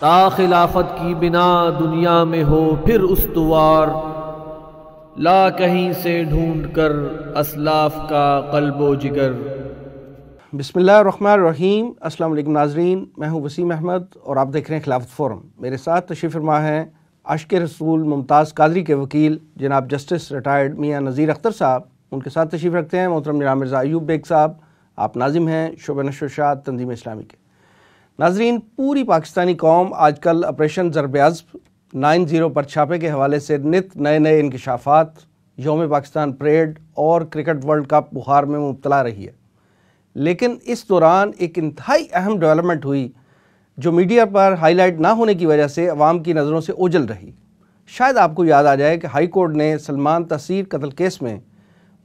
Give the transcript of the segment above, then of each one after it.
ता खिलाफत की बिना दुनिया में हो फिर उसवार ला कहीं से ढूंढ कर असलाफ का कल्बो जिगर अस्सलाम वालेकुम नाजरीन मैं हूं वसीम अहमद और आप देख रहे हैं खिलाफत फोरम मेरे साथ तशीफ़ फरमा हैं आशिक रसूल मुमताज़ कादरी के वकील जनाब जस्टिस रिटायर्ड मियाँ नज़ीर अख्तर साहब उनके साथ तशीफ़ रखते हैं मोहतरम जनाब मिर्ज़ा अयूब बेग साहब आप नाजिम हैं शुभ नशोशात तंजीम इस्लामी के नाजरीन पूरी पाकिस्तानी कौम आजकल ऑपरेशन ज़रबयाज़ नाइन ज़ीरो पर छापे के हवाले से नित नए नए इनकशाफात योम पाकिस्तान परेड और क्रिकेट वर्ल्ड कप बुखार में मुबतला रही है लेकिन इस दौरान एक इंतहाई अहम डेवलपमेंट हुई जो मीडिया पर हाईलाइट ना होने की वजह से अवाम की नज़रों से ओझल रही शायद आपको याद आ जाए कि हाई कोर्ट ने सलमान तसीर कत्ल केस में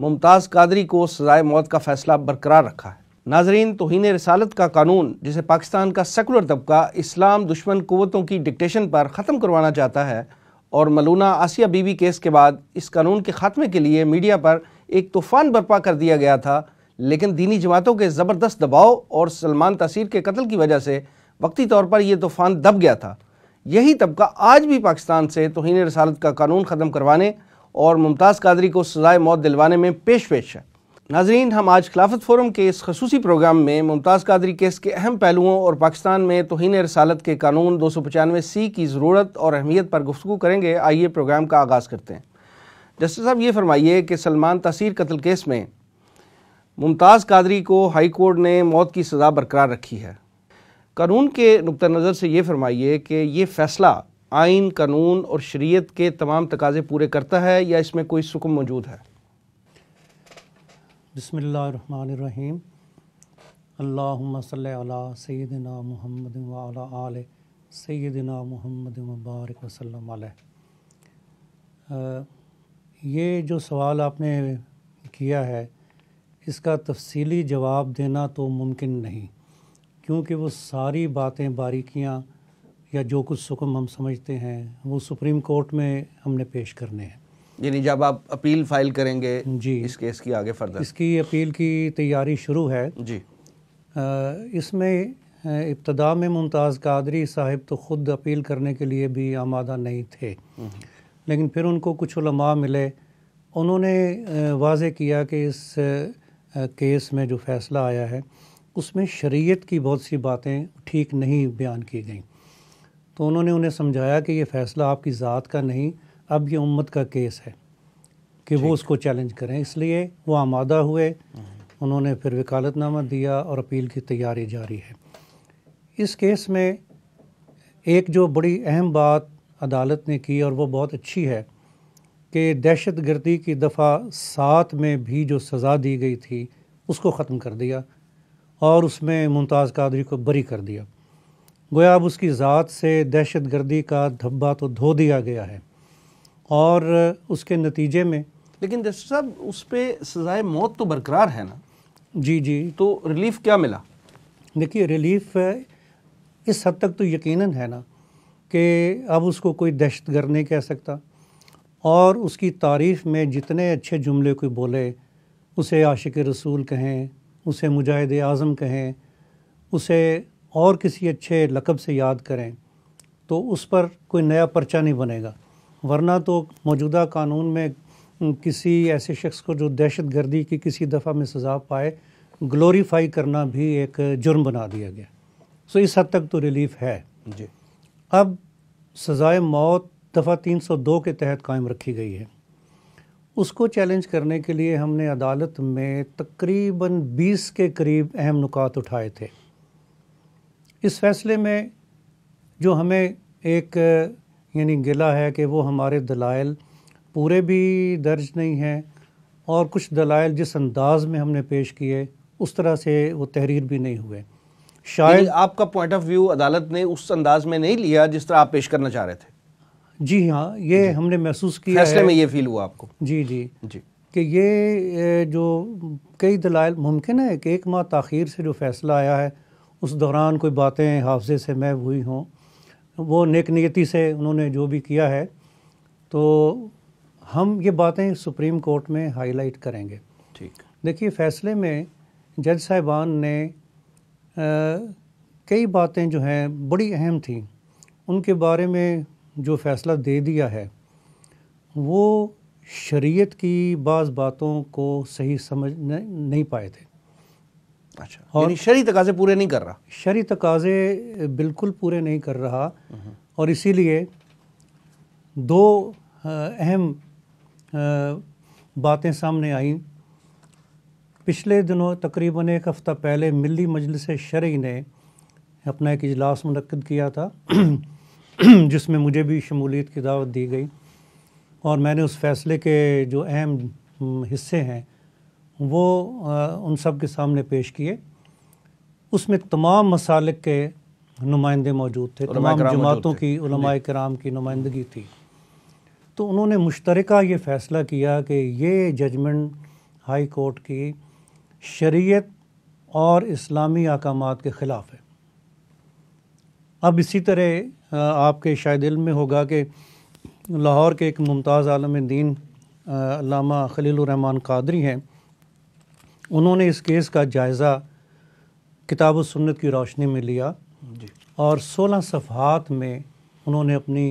मुमताज़ कादरी को सजाए मौत का फ़ैसला बरकरार रखा है नाजरीन तोहन रसालत का कानून जिसे पाकिस्तान का सेकुलर तबका इस्लाम दुश्मन क़वतों की डिक्टेशन पर ख़त्म करवाना चाहता है और मलूना आसिया बीवी केस के बाद इस कानून के ख़ात्मे के लिए मीडिया पर एक तूफ़ान बर्पा कर दिया गया था लेकिन दीनी जमातों के ज़बरदस्त दबाव और सलमान तसीर के कत्ल की वजह से वक्ती तौर पर यह तूफ़ान दब गया था यही तबका आज भी पाकिस्तान से तोहन रसालत का कानून ख़त्म करवाने और मुमताज़ कादरी को सजाए मौत दिलवाने में पेश पेश है नाजरीन हम आज खिलाफत फोरम के इस खसूसी प्रोग्राम में मुमताज़ कादरी केस के अहम पहलुओं और पाकिस्तान में तोहन रसालत के कानून दो सौ पचानवे सी की ज़रूरत और अहमियत पर गुफ्तु करेंगे आइए प्रोग्राम का आगाज़ करते हैं जस्टिस साहब ये फरमाइए कि सलमान तसीर कत्ल केस में मुमताज़ कादरी को हाई कोर्ट ने मौत की सज़ा बरकरार रखी है कानून के नुक़ नज़र से ये फरमाइए कि ये फ़ैसला आइन कानून और शरीत के तमाम तकाजे पूरे करता है या इसमें कोई सुकम मौजूद है बसमीम अल्ला सदना महमद आल सदना महमद मुबारक वसलम ये जो सवाल आपने किया है इसका तफसीली जवाब देना तो मुमकिन नहीं क्योंकि वो सारी बातें बारीकियाँ या जो कुछ सुकम हम समझते हैं वो सुप्रीम कोर्ट में हमने पेश करने हैं यानी जब आप अपील फाइल करेंगे जी इस केस की आगे फर्दर इसकी अपील की तैयारी शुरू है जी इसमें इब्तदा में मुमताज़ कादरी साहब तो ख़ुद अपील करने के लिए भी आमादा नहीं थे हम्म। लेकिन फिर उनको कुछ लमा मिले उन्होंने वाज किया कि इस केस में जो फ़ैसला आया है उसमें शरीयत की बहुत सी बातें ठीक नहीं बयान की गई तो उन्होंने उन्हें समझाया कि ये फ़ैसला आपकी ज़ात का नहीं अब ये उम्मत का केस है कि वो उसको चैलेंज करें इसलिए वो आमादा हुए उन्होंने फिर वकालतनामा दिया और अपील की तैयारी जारी है इस केस में एक जो बड़ी अहम बात अदालत ने की और वो बहुत अच्छी है कि दहशत गर्दी की दफ़ा सात में भी जो सज़ा दी गई थी उसको ख़त्म कर दिया और उसमें मुमताज़ कादरी को बरी कर दिया गोया अब उसकी ज़ात से दहशत गर्दी का धब्बा तो धो दिया गया है और उसके नतीजे में लेकिन डॉक्टर साहब उस पर सजाए मौत तो बरकरार है ना जी जी तो रिलीफ क्या मिला देखिए रिलीफ इस हद तक तो यकीनन है ना कि अब उसको कोई दहशत गर्द नहीं कह सकता और उसकी तारीफ़ में जितने अच्छे जुमले कोई बोले उसे आशिक रसूल कहें उसे मुजाहिद आज़म कहें उसे और किसी अच्छे लकब से याद करें तो उस पर कोई नया पर्चा नहीं बनेगा वरना तो मौजूदा कानून में किसी ऐसे शख्स को जो दहशत गर्दी की किसी दफ़ा में सज़ा पाए ग्लोरीफाई करना भी एक जुर्म बना दिया गया सो इस हद तक तो रिलीफ है जी अब सज़ाए मौत दफ़ा 302 के तहत कायम रखी गई है उसको चैलेंज करने के लिए हमने अदालत में तकरीबन 20 के करीब अहम नुकात उठाए थे इस फैसले में जो हमें एक यानी गिला है कि वो हमारे दलाइल पूरे भी दर्ज नहीं हैं और कुछ दलाइल जिस अंदाज में हमने पेश किए उस तरह से वो तहरीर भी नहीं हुए शायद आपका पॉइंट ऑफ व्यू अदालत ने उस अंदाज में नहीं लिया जिस तरह आप पेश करना चाह रहे थे जी हाँ ये जी। हमने महसूस किया फैसले में ये फील हुआ आपको जी जी जी कि ये जो कई दलाइल मुमकिन है कि एक माह तख़िर से जो फैसला आया है उस दौरान कोई बातें हाफजे से महव हुई हों वो नेक नियति से उन्होंने जो भी किया है तो हम ये बातें सुप्रीम कोर्ट में हाईलाइट करेंगे ठीक देखिए फैसले में जज साहिबान ने आ, कई बातें जो हैं बड़ी अहम थी उनके बारे में जो फैसला दे दिया है वो शरीयत की बाज़ बातों को सही समझ नहीं पाए थे अच्छा और शरी तकाजे पूरे नहीं कर रहा शरी तकाजे बिल्कुल पूरे नहीं कर रहा और इसीलिए दो अहम बातें सामने आईं पिछले दिनों तकरीबन एक हफ़्ता पहले मिली मजलिस शरी ने अपना एक इजलास मनद किया था जिसमें मुझे भी शमूलियत की दावत दी गई और मैंने उस फैसले के जो अहम हिस्से हैं वो आ, उन सब के सामने पेश किए उसमें तमाम मसालिक के नुमाइंदे मौजूद थे तमाम जमातों की उलमा कराम की नुमाइंदगी थी तो उन्होंने मुश्तरका ये फ़ैसला किया कि ये जजमेंट हाई कोर्ट की शरीयत और इस्लामी अहकाम के ख़िलाफ़ है अब इसी तरह आपके शायद इल्म में होगा कि लाहौर के एक मुमताज़ आलम दीन अलामा खलील रहमान कादरी हैं उन्होंने इस केस का जायज़ा किताब सुन्नत की रोशनी में लिया और सोलह सफहत में उन्होंने अपनी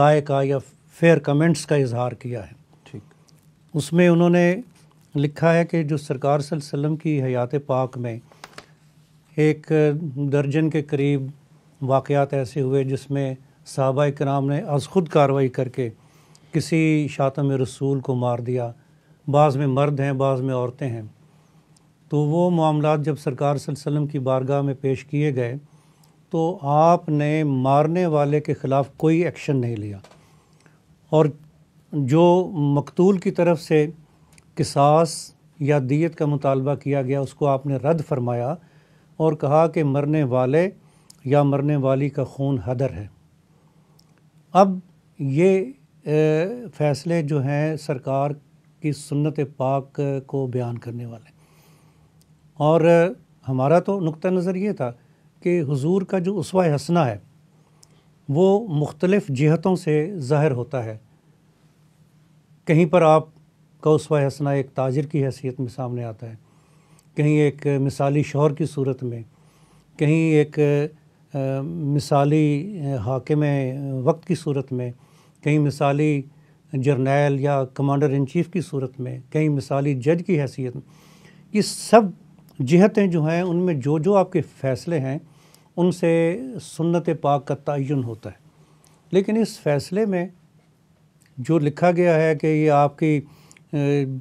राय का या फेयर कमेंट्स का इजहार किया है ठीक उसमें उन्होंने लिखा है कि जो सरकार सल्लम की हयात पाक में एक दर्जन के करीब वाक़ात ऐसे हुए जिसमें सहाबा कराम ने अज खुद कार्रवाई करके किसी शातम रसूल को मार दिया बाज़ में मर्द हैं बाज़ में औरतें हैं तो वो मामला जब सरकार वसम की बारगाह में पेश किए गए तो आपने मारने वाले के ख़िलाफ़ कोई एक्शन नहीं लिया और जो मकतूल की तरफ से किसास या दियत का मुतालबा किया गया उसको आपने रद्द फरमाया और कहा कि मरने वाले या मरने वाली का खून हदर है अब ये फैसले जो हैं सरकार की सुन्नत पाक को बयान करने वाले और हमारा तो नुक़ नज़र ये था कि हुजूर का जो उसवा हसना है वो मुख्तलफ़ जहतों से ज़ाहिर होता है कहीं पर आपका उसवा हसना एक ताजर की हैसियत में सामने आता है कहीं एक मिसाली शोहर की सूरत में कहीं एक आ, मिसाली हाकम वक्त की सूरत में कहीं मिसाली जर्नैल या कमांडर इन चीफ की सूरत में कई मिसाली जज की हैसियत में ये सब जहतें जो हैं उनमें जो जो आपके फ़ैसले हैं उनसे सुन्नत पाक का तयन होता है लेकिन इस फ़ैसले में जो लिखा गया है कि ये आपकी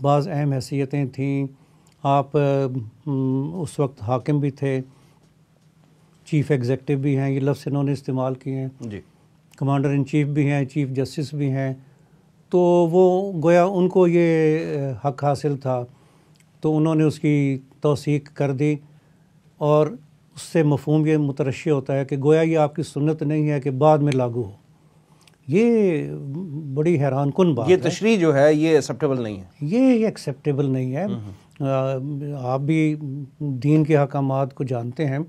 बाज़ अहम हैसियतें थीं आप उस वक्त हाकिम भी थे चीफ़ एग्जेक्टिव भी हैं ये लफ्स इन्होंने इस्तेमाल किए हैं जी कमांडर इन चीफ भी हैं चीफ जस्टिस भी हैं तो वो गोया उनको ये हक हासिल था तो उन्होंने उसकी तोसीक कर दी और उससे मफहम ये मुतरश होता है कि गोया ये आपकी सुनत नहीं है कि बाद में लागू हो ये बड़ी हैरान कन बात ये तशरी जो है ये एक्सेप्टेबल नहीं है ये एक्सेप्टेबल नहीं है हम्म, हम्म। आप भी दीन के अहकाम को जानते हैं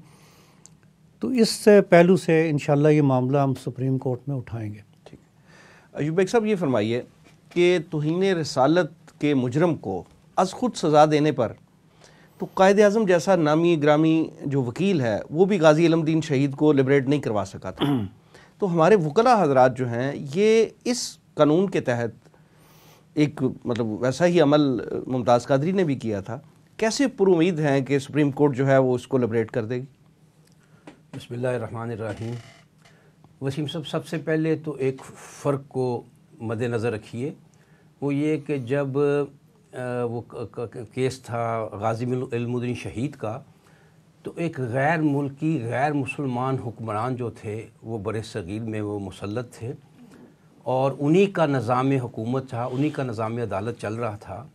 तो इस पहलू से इन ये मामला हम सुप्रीम कोर्ट में उठाएंगे अयूब साहब ये फरमाइए कि तोहन रसालत के मुजरम को अज खुद सज़ा देने पर तो कायद अजम जैसा नामी ग्रामी जो वकील है वो भी गाजी अलमदीन शहीद को लिबरेट नहीं करवा सका था तो हमारे वकला हजरात जो हैं ये इस कानून के तहत एक मतलब वैसा ही अमल मुमताज़ कादरी ने भी किया था कैसे पुरुद हैं कि सुप्रीम कोर्ट जो है वो उसको लिबरेट कर देगी बसमिल्लर वसीम साहब सबसे पहले तो एक फ़र्क को मद्नज़र रखिए वो ये कि जब वो केस था गाजी शहीद का तो एक गैर मुल्की गैर मुसलमान हुक्मरान जो थे वो बड़े सगीर में वो मुसलत थे और उन्हीं का निज़ाम हुकूमत था उन्हीं का निज़ाम अदालत चल रहा था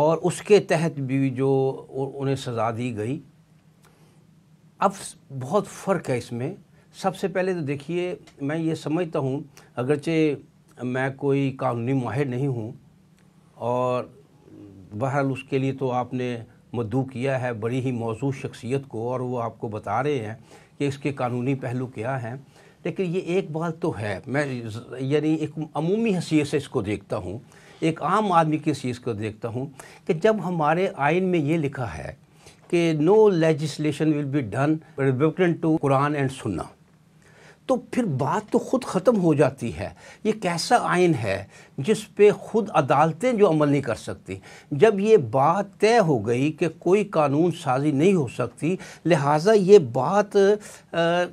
और उसके तहत भी जो उन्हें सज़ा दी गई अब बहुत फ़र्क है इसमें सबसे पहले तो देखिए मैं ये समझता हूँ अगरचे मैं कोई कानूनी माहिर नहीं हूँ और बहरहाल उसके लिए तो आपने मद्दू किया है बड़ी ही मौजू शख्सियत को और वो आपको बता रहे हैं कि इसके कानूनी पहलू क्या हैं लेकिन ये एक बात तो है मैं यानी एक अमूमी हसीियत से इसको देखता हूँ एक आम आदमी की हैसियत को देखता हूँ कि जब हमारे आइन में ये लिखा है कि no legislation will be done repugnant to Quran and Sunnah तो फिर बात तो खुद ख़त्म हो जाती है ये कैसा आइन है जिस पे खुद अदालतें जो अमल नहीं कर सकती जब ये बात तय हो गई कि कोई कानून साजी नहीं हो सकती लिहाजा ये बात आ,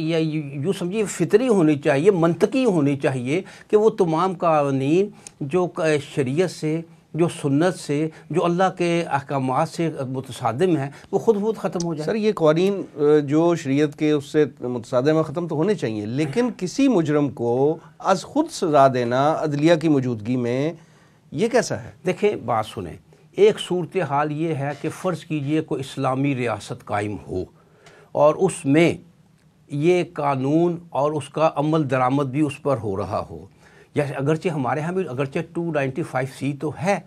या यूँ समझिए फितरी होनी चाहिए मनतकी होनी चाहिए कि वो तमाम कानून जो शरीय से जो सुन्नत से जो अल्लाह के अहकाम से मुतसादम है वो खुद बहुत ख़त्म हो जाए सर ये कवानीन जो शरीयत के उससे मुतसादम है ख़त्म तो होने चाहिए लेकिन किसी मुजरम को अज खुद सजा देना अदलिया की मौजूदगी में ये कैसा है देखें बात सुने एक सूरत हाल ये है कि फ़र्ज़ कीजिए कोई इस्लामी रियासत कायम हो और उसमें ये कानून और उसका अमल दरामद भी उस पर हो रहा हो जैसे अगरचे हमारे यहाँ भी अगरचे 295 सी तो है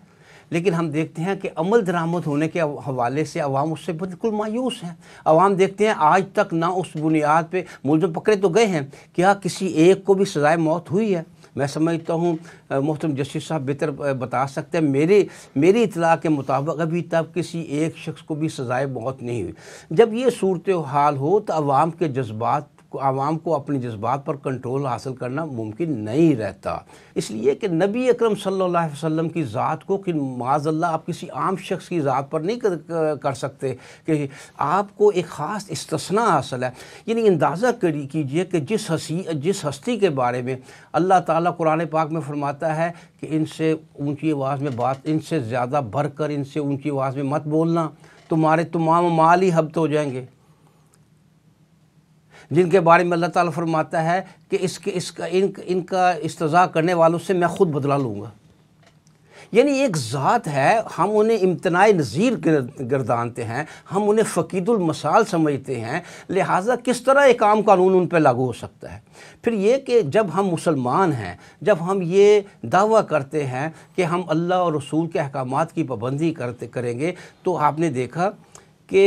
लेकिन हम देखते हैं कि अमल दरामद होने के हवाले से अवाम उससे बिल्कुल मायूस हैं अवाम देखते हैं आज तक ना उस बुनियाद पे मुलजम पकड़े तो गए हैं क्या किसी एक को भी सजाए मौत हुई है मैं समझता हूँ मोहतरम जस्टिस साहब बेहतर बता सकते हैं मेरे मेरी इतला के मुताबिक अभी तक किसी एक शख्स को भी सजाए मौत नहीं हुई जब ये सूरत हाल हो तो अवाम के जज्बात आवाम को अपने जज्बात पर कंट्रोल हासिल करना मुमकिन नहीं रहता इसलिए कि नबी अक्रम सल्लल्लाहु की ज़ात को कि माजल्ला आप किसी आम शख्स की ज़ात पर नहीं कर, कर सकते कि आपको एक ख़ास इसतना हासिल है यानी अंदाज़ा करी कीजिए कि जिस हसी जिस हस्ती के बारे में अल्लाह ताली कुरान पाक में फरमाता है कि इनसे ऊँची आवाज़ में बात इनसे ज़्यादा बढ़ कर इनसे ऊँची आवाज़ में मत बोलना तुम्हारे तमाम माल ही हब्त हो जाएंगे जिनके बारे में अल्लाह ताला फरमाता है कि इसके इसका इन इनका इस्तज़ा करने वालों से मैं ख़ुद बदला लूँगा यानी एक ज़ात है हम उन्हें इम्तना नज़ीर गर्दानते हैं हम उन्हें फ़कीदुलमसाल समझते हैं लिहाजा किस तरह एक आम कानून उन पर लागू हो सकता है फिर ये कि जब हम मुसलमान हैं जब हम ये दावा करते हैं कि हम अल्लाह और रसूल के अहकाम की पाबंदी करते करेंगे तो आपने देखा कि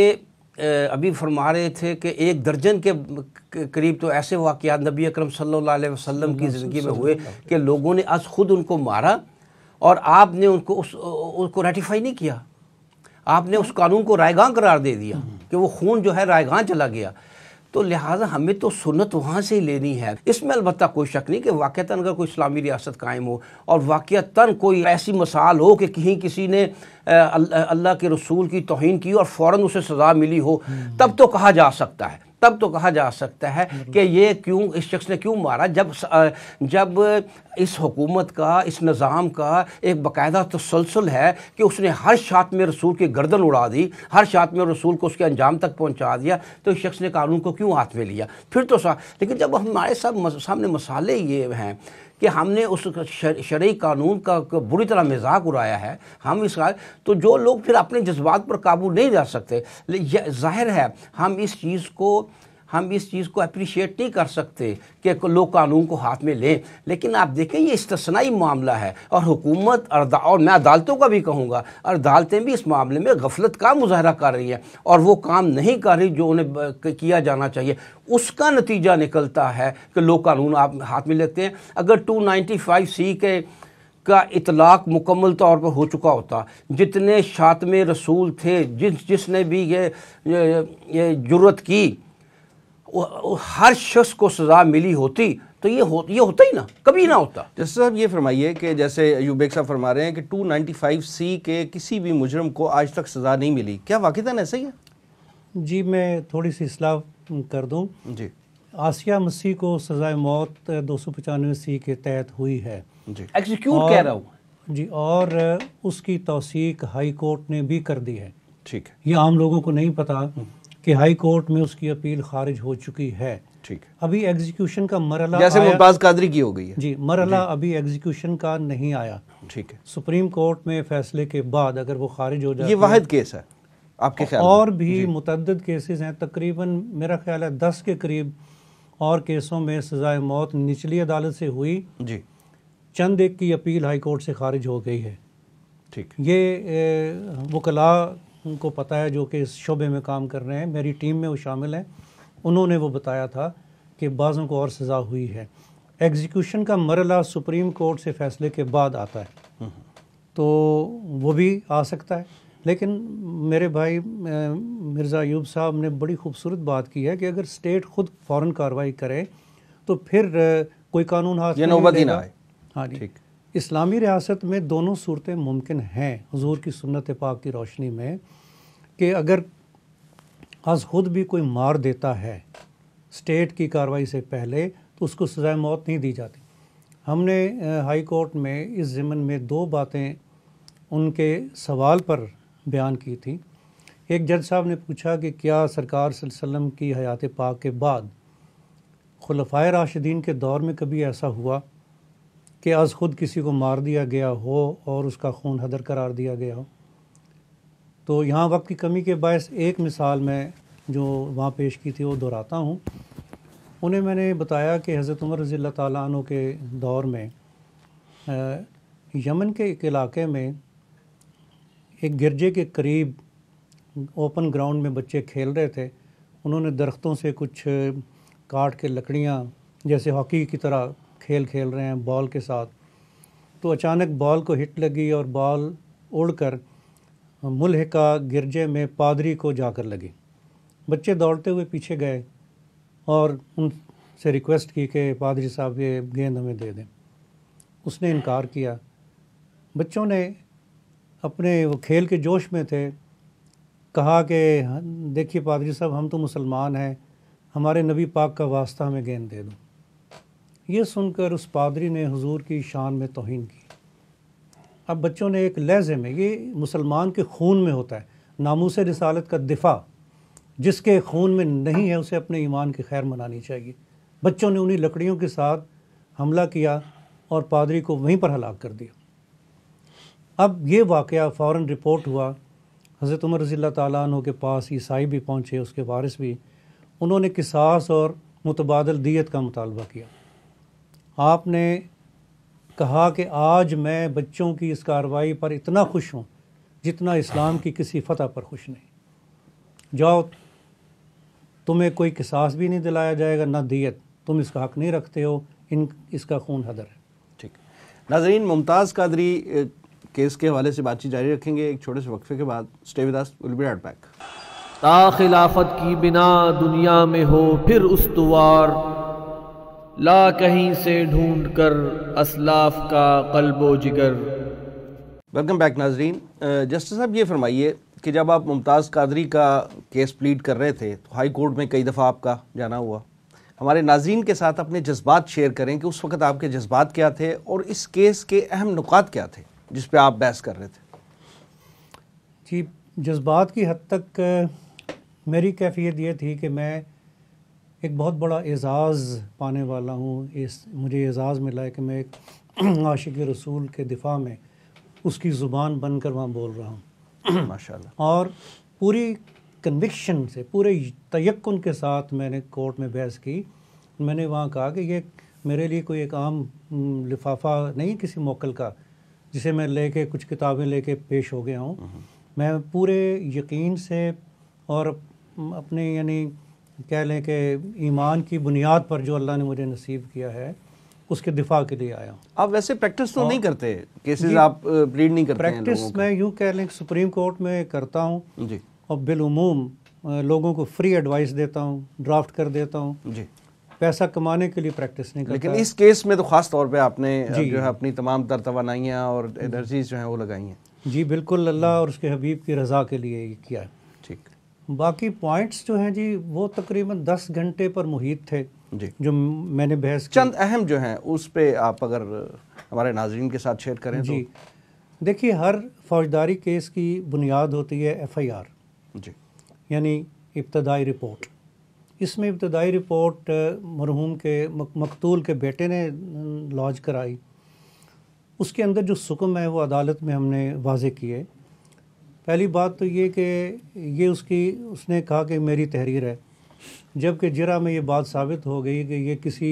अभी फरमा रहे थे कि एक दर्जन के करीब तो ऐसे वाक़ात नबी अकरम सल्लल्लाहु अलैहि वसल्लम की ज़िंदगी में हुए कि लोगों ने आज खुद उनको मारा और आपने उनको उस उसको रेटिफाई नहीं किया आपने उस कानून को रायगा करार दे दिया हम्म। कि वो खून जो है रायगा चला गया तो लिहाजा हमें तो सुनत वहाँ से ही लेनी है इसमें अलबत् कोई शक नहीं कि वाक़ता अगर कोई इस्लामी रियासत कायम हो और वाक़ता कोई ऐसी मसाल हो कि कहीं किसी ने अल्लाह के रसूल की तोहन की और फ़ौर उसे सज़ा मिली हो हम्म। तब तो कहा जा सकता है तब तो कहा जा सकता है कि ये क्यों इस शख्स ने क्यों मारा जब जब इस हुकूमत का इस निज़ाम का एक बाकायदा तसलसल है कि उसने हर शात में रसूल की गर्दन उड़ा दी हर शात में रसूल को उसके अंजाम तक पहुँचा दिया तो इस शख्स ने कानून को क्यों हाथ में लिया फिर तो सा लेकिन जब हमारे सब सामने मसाले ये हैं कि हमने उस शर्य कानून का बुरी तरह मजाक उड़ाया है हम इस तो जो लोग फिर अपने जज्बात पर काबू नहीं जा सकते जाहिर है हम इस चीज़ को हम इस चीज़ को अप्रिशिएट नहीं कर सकते कि लोग कानून को हाथ में लें लेकिन आप देखें ये इस्तनाई मामला है और हुकूमत और मैं अदालतों का भी कहूँगा अदालतें भी इस मामले में गफलत का मुजाहरा कर रही हैं और वो काम नहीं कर रही जो उन्हें किया जाना चाहिए उसका नतीजा निकलता है कि लोग कानून आप हाथ में लेते हैं अगर टू सी के का इतलाक मुकम्मल तौर पर हो चुका होता जितने शातम रसूल थे जिस जिसने भी ये, ये, ये जरूरत की हर शख्स को सज़ा मिली होती तो ये हो ये होता ही ना कभी ना होता जैसे साहब ये फरमाइए कि जैसे यूबेक साहब फरमा रहे हैं कि 295 सी के किसी भी मुजरम को आज तक सज़ा नहीं मिली क्या वाक़ता ऐसा ही है जी मैं थोड़ी सी असलाह कर दूँ जी आसिया मसीह को सज़ाए मौत दो सौ पचानवे सी के तहत हुई है जी एग्जीक्यूट कह रहा हूँ जी और उसकी तोसीक हाई कोर्ट ने भी कर दी है ठीक है ये आम लोगों को नहीं पता कि हाई कोर्ट में उसकी अपील खारिज हो चुकी है ठीक अभी एग्जीक्यूशन का मरला जैसे मुमताज कादरी की हो गई है जी मरला जी। अभी एग्जीक्यूशन का नहीं आया ठीक है सुप्रीम कोर्ट में फैसले के बाद अगर वो खारिज हो जाए ये वाहिद केस है आपके ख्याल और भी मुतद केसेस हैं तकरीबन मेरा ख्याल है दस के करीब और केसों में सजाए मौत निचली अदालत से हुई जी चंद एक की अपील हाई कोर्ट से खारिज हो गई है ठीक ये वकला उनको पता है जो कि इस शोबे में काम कर रहे हैं मेरी टीम में वो शामिल हैं उन्होंने वो बताया था कि बाज़ों को और सज़ा हुई है एग्जीक्यूशन का मरला सुप्रीम कोर्ट से फैसले के बाद आता है तो वो भी आ सकता है लेकिन मेरे भाई मिर्ज़ा यूब साहब ने बड़ी खूबसूरत बात की है कि अगर स्टेट खुद फ़ौर कार्रवाई करे तो फिर कोई कानून हाथ नौबत ही ना आए हाँ ठीक इस्लामी रियासत में दोनों सूरतें मुमकिन हैं हजूर की सुनत पाक की रोशनी में कि अगर आज खुद भी कोई मार देता है स्टेट की कार्रवाई से पहले तो उसको सजाए मौत नहीं दी जाती हमने हाई कोर्ट में इस ज़मन में दो बातें उनके सवाल पर बयान की थी एक जज साहब ने पूछा कि क्या सरकार वसम की हयात पाक के बाद खलफ़ा राशिदीन के दौर में कभी ऐसा हुआ कि आज ख़ुद किसी को मार दिया गया हो और उसका खून हदर करार दिया गया हो तो यहाँ वक्त की कमी के बायस एक मिसाल मैं जो वहाँ पेश की थी वो दोहराता हूँ उन्हें मैंने बताया कि हज़रत उमर रज़ी तु के दौर में यमन के एक इलाके में एक गिरजे के करीब ओपन ग्राउंड में बच्चे खेल रहे थे उन्होंने दरख्तों से कुछ काट के लकड़ियाँ जैसे हॉकी की तरह खेल खेल रहे हैं बॉल के साथ तो अचानक बॉल को हिट लगी और बॉल उड़कर मुलहका गिरजे में पादरी को जाकर लगी बच्चे दौड़ते हुए पीछे गए और उनसे रिक्वेस्ट की कि पादरी साहब ये गेंद हमें दे दें उसने इनकार किया बच्चों ने अपने वो खेल के जोश में थे कहा कि हाँ, देखिए पादरी साहब हम तो मुसलमान हैं हमारे नबी पाक का वास्ता हमें गेंद दे दूँ ये सुनकर उस पादरी ने हुजूर की शान में तोहन की अब बच्चों ने एक लहजे में ये मुसलमान के खून में होता है नामूस रसालत का दिफा जिसके खून में नहीं है उसे अपने ईमान की खैर मनानी चाहिए बच्चों ने उन्हीं लकड़ियों के साथ हमला किया और पादरी को वहीं पर हलाक कर दिया अब ये वाक़ फ़ौर रिपोर्ट हुआ हज़रत उमर रज़ी तु के पास ईसाई भी पहुँचे उसके वारिस भी उन्होंने किसास और मुतबादल दियत का मुतालबा किया आपने कहा कि आज मैं बच्चों की इस कार्रवाई पर इतना खुश हूँ जितना इस्लाम की किसी फतह पर खुश नहीं जाओ तुम्हें कोई किसास भी नहीं दिलाया जाएगा ना दियत तुम इसका हक नहीं रखते हो इन इसका खून हदर है ठीक नाजरीन मुमताज़ कादरी केस के हवाले से बातचीत जारी रखेंगे एक छोटे से वक्फे के बाद stay with us will be right back ता खिलाफत की बिना दुनिया में हो फिर उस्तवार ला कहीं से ढूंढ कर असलाफ का कल्बो जिगर वेलकम बैक नाजरीन जस्टिस साहब ये फरमाइए कि जब आप मुमताज़ कादरी का केस प्लीड कर रहे थे तो हाई कोर्ट में कई दफ़ा आपका जाना हुआ हमारे नाजरीन के साथ अपने जज्बात शेयर करें कि उस वक्त आपके जज्बात क्या थे और इस केस के अहम नुकात क्या थे जिस पर आप बहस कर रहे थे जी जज्बात की हद तक मेरी कैफियत ये थी कि मैं एक बहुत बड़ा एज़ाज़ पाने वाला हूँ इस मुझे एज़ाज़ मिला है कि मैं एक आशिक रसूल के दिफा में उसकी ज़ुबान बनकर वहाँ बोल रहा हूँ माशा और पूरी कन्विक्शन से पूरे तयन के साथ मैंने कोर्ट में बहस की मैंने वहाँ कहा कि ये मेरे लिए कोई एक आम लिफाफा नहीं किसी मोकल का जिसे मैं लेके कुछ किताबें लेके पेश हो गया हूँ हम्म। मैं पूरे यकीन से और अपने यानी कह लें कि ईमान की बुनियाद पर जो अल्लाह ने मुझे नसीब किया है उसके दिफा के लिए आया आप वैसे प्रैक्टिस तो नहीं करते केसेस आप प्लीड uh, नहीं करते प्रैक्टिस मैं यूँ कह लें सुप्रीम कोर्ट में करता हूँ और बिलूम uh, लोगों को फ्री एडवाइस देता हूँ ड्राफ्ट कर देता हूँ जी पैसा कमाने के लिए प्रैक्टिस नहीं करता लेकिन इस केस में तो खास तौर पे आपने जो है अपनी तमाम तर तोानाइयाँ और एनर्जीज जो हैं वो लगाई हैं जी बिल्कुल अल्लाह और उसके हबीब की रज़ा के लिए किया है बाकी पॉइंट्स जो हैं जी वो तकरीबन दस घंटे पर मुहित थे जी जो मैंने बहस चंद अहम जो हैं उस पर आप अगर हमारे नाजरन के साथ शेयर करें तो। जी तो। देखिए हर फौजदारी केस की बुनियाद होती है एफआईआर जी यानी इब्तदाई रिपोर्ट इसमें इब्तदाई रिपोर्ट मरहूम के मकतूल के बेटे ने लॉन्च कराई उसके अंदर जो सुकम है वो अदालत में हमने वाजे किए पहली बात तो ये कि ये उसकी उसने कहा कि मेरी तहरीर है जबकि जरा में ये बात साबित हो गई कि ये किसी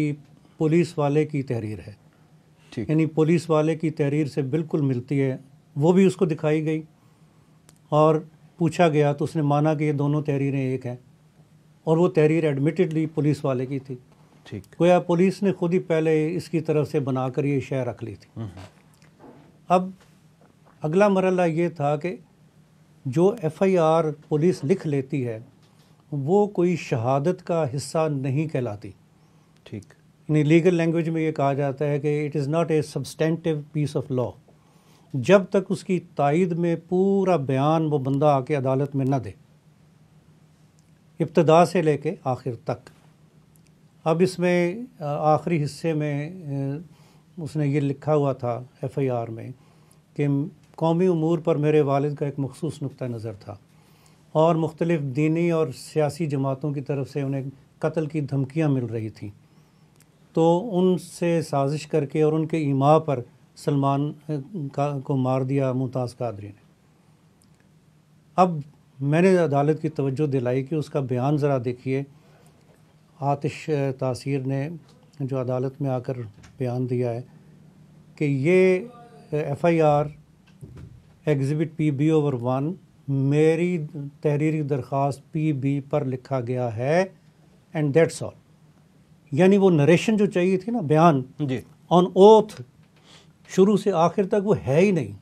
पुलिस वाले की तहरीर है यानी पुलिस वाले की तहरीर से बिल्कुल मिलती है वो भी उसको दिखाई गई और पूछा गया तो उसने माना कि ये दोनों तहरीरें एक हैं और वो तहरीर एडमिटेडली पुलिस वाले की थी ठीक गोया पुलिस ने खुद ही पहले इसकी तरफ से बनाकर ये शय रख ली थी हम्म। अब अगला मरला ये था कि जो एफआईआर पुलिस लिख लेती है वो कोई शहादत का हिस्सा नहीं कहलाती ठीक यानी लीगल लैंग्वेज में ये कहा जाता है कि it is not a substantive piece of law जब तक उसकी तायद में पूरा बयान वो बंदा आके अदालत में ना दे इब्तदा से लेके आखिर तक अब इसमें आखिरी हिस्से में उसने ये लिखा हुआ था एफआईआर में कि कौमी अमूर पर मेरे वालद का एक मखसूस नुक़ नज़र था और मुख्तलिफ़ दीनी और सियासी जमातों की तरफ से उन्हें कत्ल की धमकियाँ मिल रही थी तो उनसे साजिश करके और उनके ईमा पर सलमान का को मार दिया मुमताज़ कादरी ने अब मैंने अदालत की तवज्जो दिलाई कि उसका बयान ज़रा देखिए आतिश तासीर ने जो अदालत में आकर बयान दिया है कि ये F I R exhibit P B over one मेरी तहरीरी दरख्वास्त पी बी पर लिखा गया है एंड दैट्स ऑल यानी वो नरेशन जो चाहिए थी ना बयान जी ऑन ओथ शुरू से आखिर तक वो है ही नहीं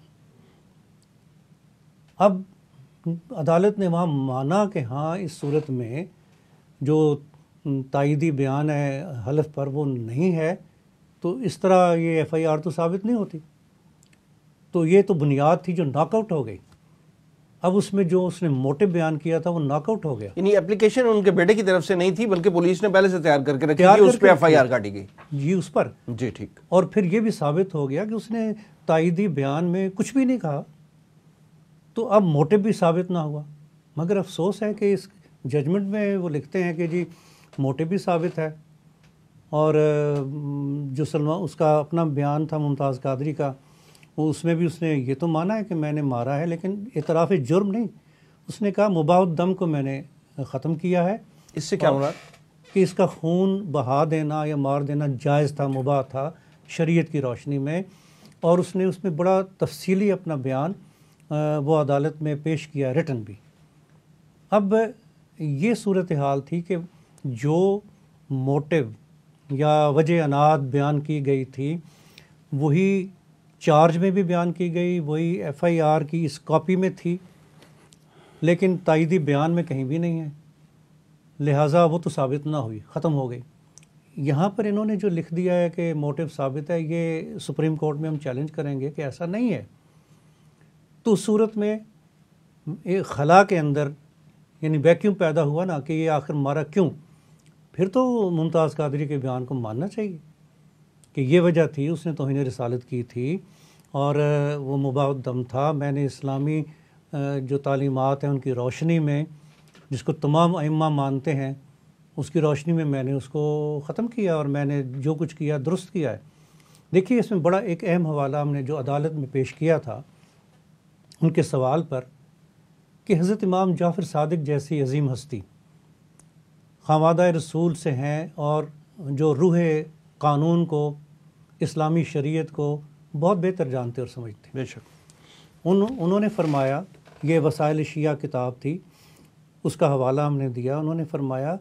अब अदालत ने वहाँ माना कि हाँ इस सूरत में जो तइदी बयान है हलफ पर वो नहीं है तो इस तरह ये एफ आई आर तो साबित नहीं होती तो ये तो बुनियाद थी जो नॉकआउट हो गई अब उसमें जो उसने मोटिव बयान किया था वो नॉकआउट हो गया यानी एप्लीकेशन उनके बेटे की तरफ से नहीं थी बल्कि पुलिस ने पहले से तैयार करके रखी थी उस पर एफ आई आर काटी गई जी उस पर जी ठीक और फिर ये भी साबित हो गया कि उसने तायदी बयान में कुछ भी नहीं कहा तो अब मोटिव भी साबित ना हुआ मगर अफसोस है कि इस जजमेंट में वो लिखते हैं कि जी मोटिव भी साबित है और जो सलमान उसका अपना बयान था मुमताज़ कादरी का वो उसमें भी उसने ये तो माना है कि मैंने मारा है लेकिन इतराफ़ जुर्म नहीं उसने कहा दम को मैंने ख़त्म किया है इससे क्या मुराद कि इसका खून बहा देना या मार देना जायज़ था मुबा था शरीयत की रोशनी में और उसने उसमें बड़ा तफसीली अपना बयान वो अदालत में पेश किया रिटर्न भी अब ये सूरत हाल थी कि जो मोटिव या वजह अनाद बयान की गई थी वही चार्ज में भी बयान की गई वही एफआईआर की इस कॉपी में थी लेकिन तइदी बयान में कहीं भी नहीं है लिहाजा वो तो साबित ना हुई ख़त्म हो गई यहाँ पर इन्होंने जो लिख दिया है कि मोटिव साबित है ये सुप्रीम कोर्ट में हम चैलेंज करेंगे कि ऐसा नहीं है तो सूरत में एक खला के अंदर यानी वैक्यूम पैदा हुआ ना कि ये आखिर मारा क्यों फिर तो मुमताज़ कादरी के बयान को मानना चाहिए कि ये वजह थी उसने तोहन रसालत की थी और वो दम था मैंने इस्लामी जो तालीमत हैं उनकी रोशनी में जिसको तमाम अम्मा मानते हैं उसकी रोशनी में मैंने उसको ख़त्म किया और मैंने जो कुछ किया दुरुस्त किया है देखिए इसमें बड़ा एक अहम हवाला हमने जो अदालत में पेश किया था उनके सवाल पर कि हज़रत इमाम जाफ़र सदक जैसी अजीम हस्ती खामादा रसूल से हैं और जो रूह कानून को इस्लामी शरीयत को बहुत बेहतर जानते और समझते बेशक उन उन्होंने फरमाया ये वसाइल शिया किताब थी उसका हवाला हमने दिया उन्होंने फरमाया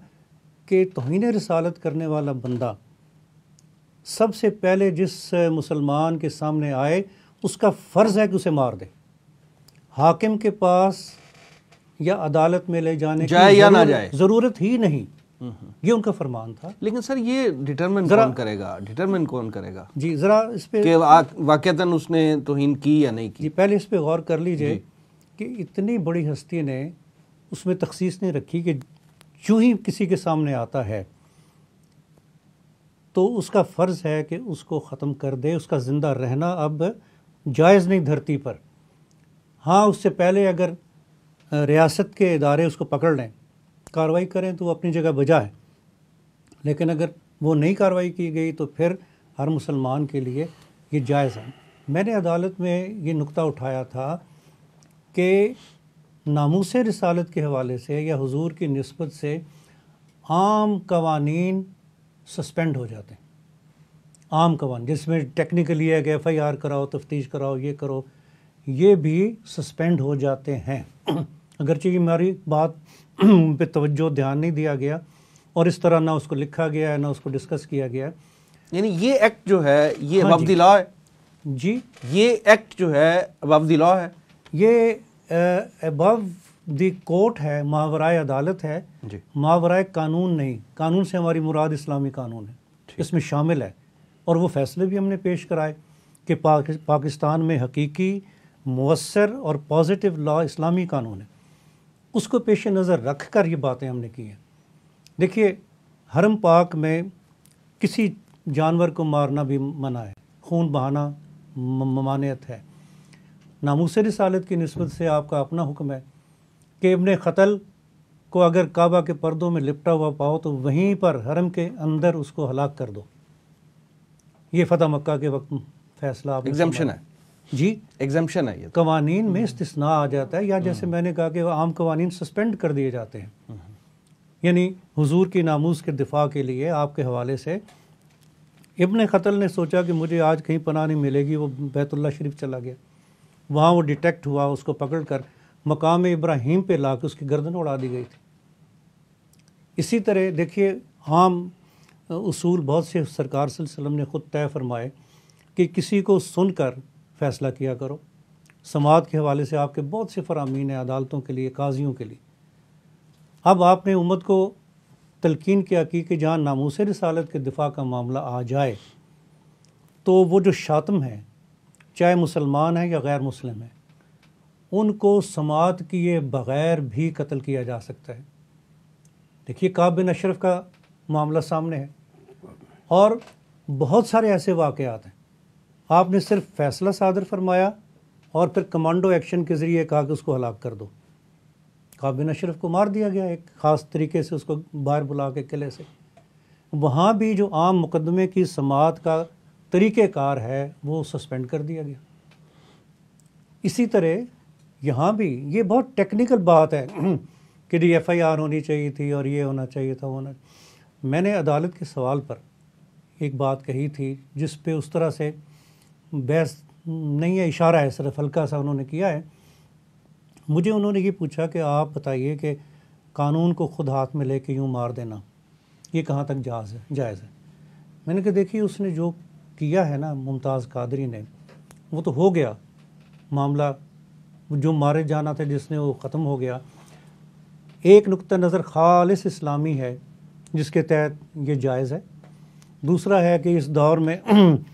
कि तोहन रसालत करने वाला बंदा सबसे पहले जिस मुसलमान के सामने आए उसका फ़र्ज़ है कि उसे मार दे हाकिम के पास या अदालत में ले जाने जाए की या ना जाए ज़रूरत ही नहीं ये उनका फरमान था लेकिन सर ये डिटरमिन कौन करेगा डिटरमिन कौन करेगा जी ज़रा इस पर वाक़ता उसने तोहन की या नहीं की जी पहले इस पर गौर कर लीजिए कि इतनी बड़ी हस्ती ने उसमें तखसीस नहीं रखी कि जो ही किसी के सामने आता है तो उसका फ़र्ज़ है कि उसको ख़त्म कर दे उसका ज़िंदा रहना अब जायज़ नहीं धरती पर हाँ उससे पहले अगर रियासत के इदारे उसको पकड़ लें कार्रवाई करें तो वो अपनी जगह बजा है लेकिन अगर वो नहीं कार्रवाई की गई तो फिर हर मुसलमान के लिए ये जायज़ है मैंने अदालत में ये नुक्ता उठाया था कि नामूस रसालत के हवाले से या हजूर की नस्बत से आम कवानी सस्पेंड हो जाते हैं आम कवान जिसमें टेक्निकली है कि एफ आई आर कराओ तफ्तीश कराओ ये करो ये भी सस्पेंड हो जाते हैं अगरचे हमारी बात उन पर तवज्जो ध्यान नहीं दिया गया और इस तरह ना उसको लिखा गया है ना उसको डिस्कस किया गया है यानी ये एक्ट जो है ये हाँ जी, लॉ है जी ये एक्ट जो है लॉ है ये अबव द कोर्ट है मावराए अदालत है मावराए कानून नहीं कानून से हमारी मुराद इस्लामी कानून है इसमें शामिल है और वो फैसले भी हमने पेश कराए कि पाकिस्तान में हकीकी मवसर और पॉजिटिव लॉ इस्लामी कानून है उसको पेश नज़र रख कर ये बातें हमने की हैं देखिए हरम पाक में किसी जानवर को मारना भी मना है खून बहाना ममानियत है नामूस रसालत की नस्बत से आपका अपना हुक्म है कि इबन ख़तल को अगर काबा के पर्दों में लिपटा हुआ पाओ तो वहीं पर हरम के अंदर उसको हलाक कर दो ये फतेह मक्का के वक्त फैसला आप एग्जाम्पन है जी एग्जामेशन है तो। कवानीन में हम्म। इस्तना आ जाता है या जैसे हम्म। मैंने कहा कि आम कवानीन सस्पेंड कर दिए जाते हैं हम्म। यानी हुजूर के नामोज़ के दिफा के लिए आपके हवाले से इबन ख़तल ने सोचा कि मुझे आज कहीं पना नहीं मिलेगी वो बैतुल्ला शरीफ चला गया वहाँ वो डिटेक्ट हुआ उसको पकड़ कर मकाम इब्राहिम पर ला के उसकी गर्दन उड़ा दी गई थी इसी तरह देखिए आम उसूल बहुत से सरकार ने ख़ुद तय फरमाए कि किसी को सुनकर फैसला किया करो समात के हवाले से आपके बहुत से फरामीन हैं अदालतों के लिए काजियों के लिए अब आपने उम्मत को तलकिन किया कि जहाँ नामूस रसालत के दिफा का मामला आ जाए तो वो जो शातम हैं चाहे मुसलमान हैं या गैर मुस्लिम हैं उनको समात किए बग़ैर भी कत्ल किया जा सकता है देखिए काब अशरफ का मामला सामने है और बहुत सारे ऐसे वाक़ हैं आपने सिर्फ फैसला सादर फरमाया और फिर कमांडो एक्शन के ज़रिए कहा कि उसको हलाक कर दो काबिन अशरफ को मार दिया गया एक ख़ास तरीके से उसको बाहर बुला के किले से वहाँ भी जो आम मुकदमे की समात का तरीक़ार है वो सस्पेंड कर दिया गया इसी तरह यहाँ भी ये बहुत टेक्निकल बात है कि जी एफ आई आर होनी चाहिए थी और ये होना चाहिए था होना मैंने अदालत के सवाल पर एक बात कही थी जिस पे उस तरह से बहस नहीं है इशारा है सिर्फ हल्का सा उन्होंने किया है मुझे उन्होंने ये पूछा कि आप बताइए कि कानून को खुद हाथ में लेके यूँ मार देना ये कहाँ तक जायज़ है जायज़ है मैंने कहा देखिए उसने जो किया है ना मुमताज़ कादरी ने वो तो हो गया मामला जो मारे जाना था जिसने वो ख़त्म हो गया एक नुक़ नज़र खालिस इस्लामी है जिसके तहत ये जायज़ है दूसरा है कि इस दौर में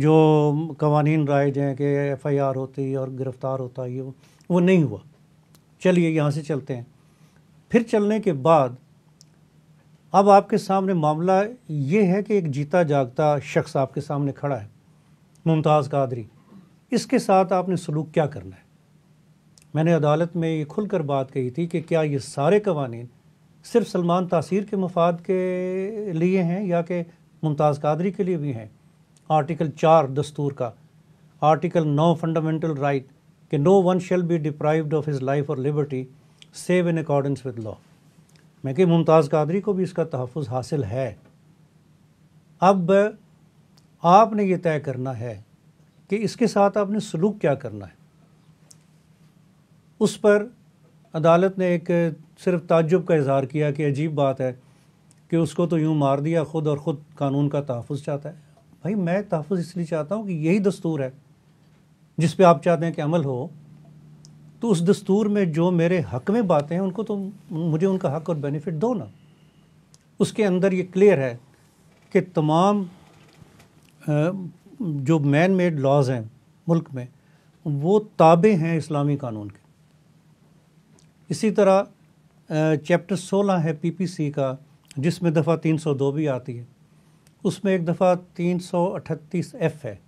जो कवानीन राइज हैं कि एफ़ आई आर होती और गिरफ़्तार होता ये वो वो नहीं हुआ चलिए यहाँ से चलते हैं फिर चलने के बाद अब आपके सामने मामला ये है कि एक जीता जागता शख्स आपके सामने खड़ा है मुमताज़ कादरी इसके साथ आपने सलूक क्या करना है मैंने अदालत में ये खुलकर बात कही थी कि क्या ये सारे कवानी सिर्फ सलमान तासीर के मफाद के लिए हैं या कि मुमताज़ कादरी के लिए भी हैं आर्टिकल चार दस्तूर का आर्टिकल नौ फंडामेंटल राइट कि no one shall be deprived of his life और liberty save in accordance with law मैं कि मुमताज़ कादरी को भी इसका तहफ़ हासिल है अब आपने ये तय करना है कि इसके साथ आपने सलूक क्या करना है उस पर अदालत ने एक सिर्फ ताजुब का इजहार किया कि अजीब बात है कि उसको तो यूँ मार दिया ख़ुद और ख़ुद कानून का तहफ़ चाहता है भाई मैं तहफ़ इसलिए चाहता हूँ कि यही दस्तूर है जिस पे आप चाहते हैं कि अमल हो तो उस दस्तूर में जो मेरे हक में बातें हैं उनको तो मुझे उनका हक और बेनिफिट दो ना उसके अंदर ये क्लियर है कि तमाम जो मैन मेड लॉज हैं मुल्क में वो ताबे हैं इस्लामी कानून के इसी तरह चैप्टर 16 है पीपीसी का जिसमें दफ़ा 302 भी आती है उसमें एक दफ़ा तीन सौ अठतीस एफ़ है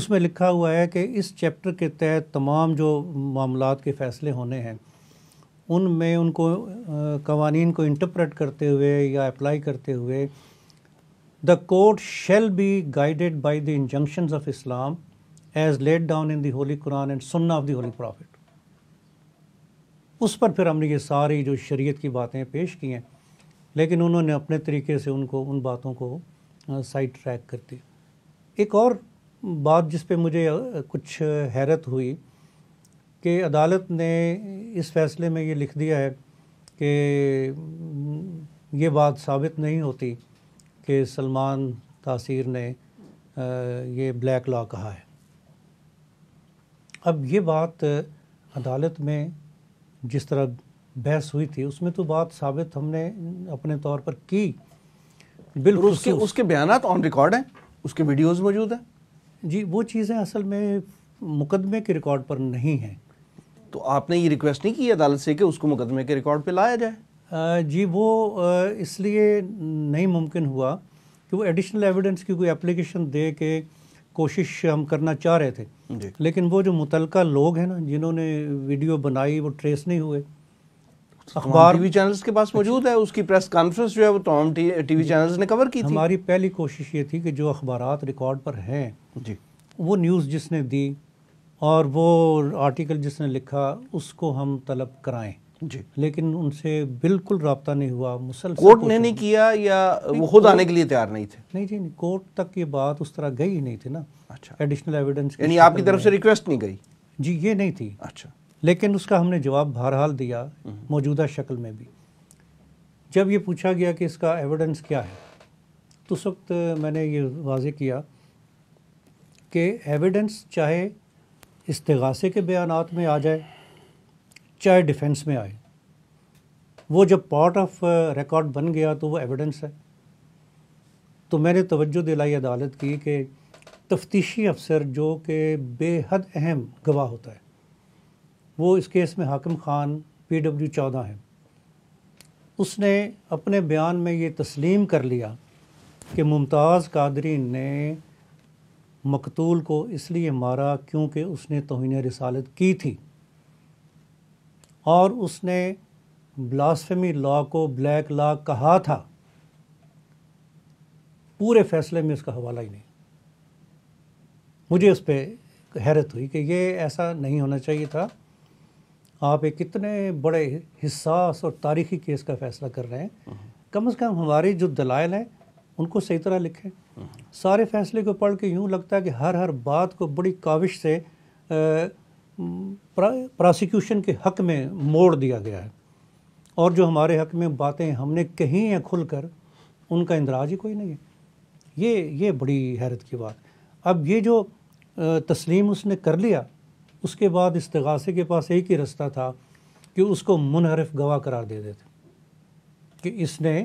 उसमें लिखा हुआ है कि इस चैप्टर के तहत तमाम जो मामला के फ़ैसले होने हैं उनमें उनको कवानीन को इंटरप्रेट करते हुए या अप्लाई करते हुए the court shall be guided by the injunction of Islam as laid down in the holy Quran and Sunnah of the holy prophet उस पर फिर हमने ये सारी जो शरीयत की बातें पेश की हैं लेकिन उन्होंने अपने तरीके से उनको उन बातों को साइड ट्रैक कर दिया एक और बात जिस पे मुझे कुछ हैरत हुई कि अदालत ने इस फैसले में ये लिख दिया है कि ये बात साबित नहीं होती कि सलमान तासीर ने ये ब्लैक लॉ कहा है अब ये बात अदालत में जिस तरह बहस हुई थी उसमें तो बात साबित हमने अपने तौर पर की बिल्कुल उसके उसके बयान ऑन रिकॉर्ड हैं उसके वीडियोस मौजूद हैं जी वो चीज़ें असल में मुकदमे के रिकॉर्ड पर नहीं हैं तो आपने ये रिक्वेस्ट नहीं की अदालत से कि उसको मुकदमे के रिकॉर्ड पर लाया जाए जी वो इसलिए नहीं मुमकिन हुआ कि वो एडिशनल एविडेंस की कोई एप्लीकेशन दे के कोशिश हम करना चाह रहे थे लेकिन वो जो मुतलका लोग हैं ना जिन्होंने वीडियो बनाई वो ट्रेस नहीं हुए तो तो अखबार टीवी चैनल्स के पास मौजूद है उसकी प्रेस कॉन्फ्रेंस जो है वो तमाम तो टीवी चैनल्स ने कवर की थी हमारी पहली कोशिश ये थी कि जो अखबार रिकॉर्ड पर हैं जी वो न्यूज़ जिसने दी और वो आर्टिकल जिसने लिखा उसको हम तलब कराएं जी लेकिन उनसे बिल्कुल रबता नहीं हुआ मुसल कोर्ट ने नहीं किया या नहीं, वो खुद आने के लिए तैयार नहीं थे नहीं जी नहीं कोर्ट तक ये बात उस तरह गई ही नहीं थी ना अच्छा एडिशनल एविडेंस यानी आपकी तरफ से रिक्वेस्ट नहीं गई जी ये नहीं थी अच्छा लेकिन उसका हमने जवाब बहरहाल दिया हम्म। मौजूदा शक्ल में भी जब ये पूछा गया कि इसका एविडेंस क्या है तो उस वक्त मैंने ये वाज किया कि एविडेंस चाहे इसतगासे के बयान में आ जाए चाहे डिफेंस में आए वो जब पार्ट ऑफ रिकॉर्ड बन गया तो वो एविडेंस है तो मैंने तवज्जो दिलाई अदालत की कि तफ्तीशी अफसर जो कि बेहद अहम गवाह होता है वो इस केस में हाकिम ख़ान पी डब्ल्यू चौदह हैं उसने अपने बयान में ये तस्लीम कर लिया कि मुमताज़ कादरी ने मकतूल को इसलिए मारा क्योंकि उसने तोहन रसालत की थी और उसने ब्लास्फेमी लॉ को ब्लैक लॉ कहा था पूरे फैसले में उसका हवाला ही नहीं मुझे उस पर हैरत हुई कि ये ऐसा नहीं होना चाहिए था आप एक कितने बड़े हिसास और तारीखी केस का फैसला कर रहे हैं कम से कम हमारे जो दलाइल हैं उनको सही तरह लिखें सारे फैसले को पढ़ के यूँ लगता है कि हर हर बात को बड़ी काविश से प्रोसिक्यूशन के हक में मोड़ दिया गया है और जो हमारे हक में बातें हमने कहीं या खुल कर उनका इंदराज ही कोई नहीं है ये ये बड़ी हैरत की बात अब ये जो तस्लीम उसने कर लिया उसके बाद इस्तगासे के पास एक ही रास्ता था कि उसको मुनहरफ गवाह करार दे देते कि इसने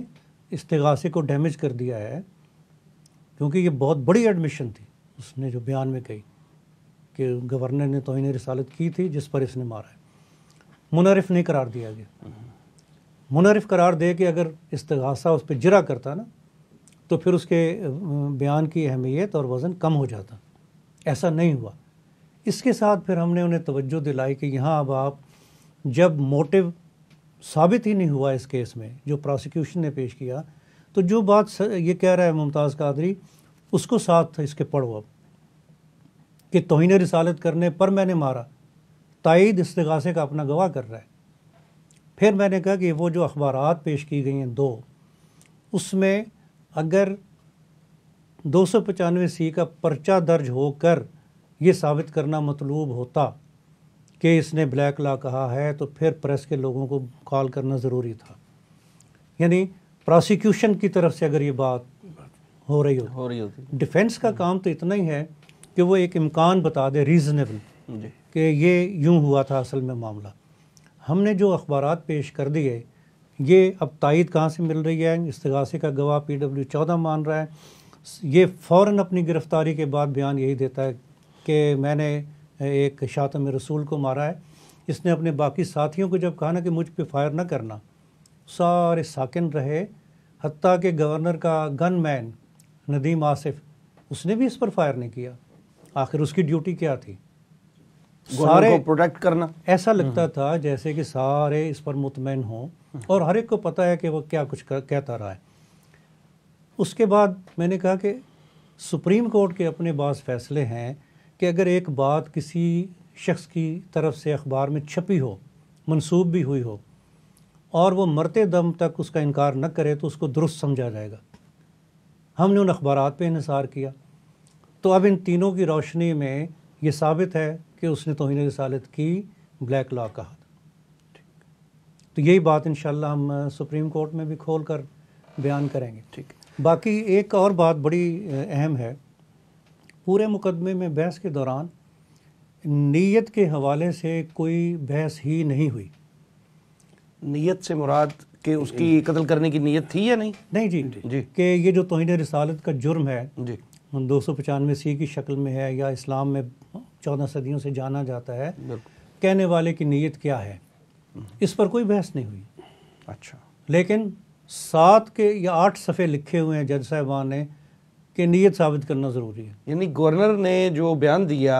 इस्तगासे को डैमेज कर दिया है क्योंकि ये बहुत बड़ी एडमिशन थी उसने जो बयान में कही कि गवर्नर ने तोहन रसालत की थी जिस पर इसने मारा है मुनरफ नहीं करार दिया गया मुनरफ करार दे के अगर इस्तगासा उस पर जरा करता ना तो फिर उसके बयान की अहमियत और वज़न कम हो जाता ऐसा नहीं हुआ इसके साथ फिर हमने उन्हें तवज्जो दिलाई कि यहाँ अब आप जब मोटिव साबित ही नहीं हुआ इस केस में जो प्रोसिक्यूशन ने पेश किया तो जो बात ये कह रहा है मुमताज़ कादरी उसको साथ इसके पढ़ो अब कि तोहन रिसालत करने पर मैंने मारा तइद इस्तगासे का अपना गवाह कर रहा है फिर मैंने कहा कि वो जो अखबार पेश की गई हैं दो उसमें अगर दो सौ पचानवे सी का पर्चा दर्ज होकर ये साबित करना मतलूब होता कि इसने ब्लैक ला कहा है तो फिर प्रेस के लोगों को कॉल करना ज़रूरी था यानी प्रोसिक्यूशन की तरफ से अगर ये बात हो रही हो, हो रही होती डिफेंस का काम तो इतना ही है कि वो एक इम्कान बता दे रीज़नेबल कि ये यूँ हुआ था असल में मामला हमने जो अखबार पेश कर दिए ये अब तइद कहाँ से मिल रही है इसगासे का गवाह पी डब्ल्यू चौदह मान रहा है ये फ़ौर अपनी गिरफ़्तारी के बाद बयान यही देता है कि मैंने एक शातम रसूल को मारा है इसने अपने बाकी साथियों को जब कहा ना कि मुझ पर फायर ना करना सारे साकिन रहे हती के गवर्नर का गन मैन नदीम आसिफ उसने भी इस पर फायर नहीं किया आखिर उसकी ड्यूटी क्या थी सारे को प्रोटेक्ट करना ऐसा लगता हम्म। था जैसे कि सारे इस पर मुतमिन हों हम्म। और हर एक को पता है कि वह क्या कुछ कर, कहता रहा है उसके बाद मैंने कहा कि सुप्रीम कोर्ट के अपने बाज़ फैसले हैं कि अगर एक बात किसी शख्स की तरफ से अखबार में छपी हो मनसूब भी हुई हो और वो मरते दम तक उसका इनकार न करे तो उसको दुरुस्त समझा जाएगा हमने उन अखबार पर इसार किया तो अब इन तीनों की रोशनी में ये साबित है कि उसने तोहन रसालत की ब्लैक लॉ कहा था तो यही बात इन हम सुप्रीम कोर्ट में भी खोल कर बयान करेंगे ठीक बाकी एक और बात बड़ी अहम है पूरे मुकदमे में बहस के दौरान नीयत के हवाले से कोई बहस ही नहीं हुई नीयत से मुराद के उसकी कत्ल करने की नीयत थी या नहीं नहीं जी जी कि ये जो तोहन रसालत का जुर्म है जी दो सौ पचानवे सी की शक्ल में है या इस्लाम में चौदह सदियों से जाना जाता है कहने वाले की नीयत क्या है इस पर कोई बहस नहीं हुई अच्छा लेकिन सात के या आठ सफ़े लिखे हुए हैं जज साहबान ने कि नीयत साबित करना ज़रूरी है यानी गवर्नर ने जो बयान दिया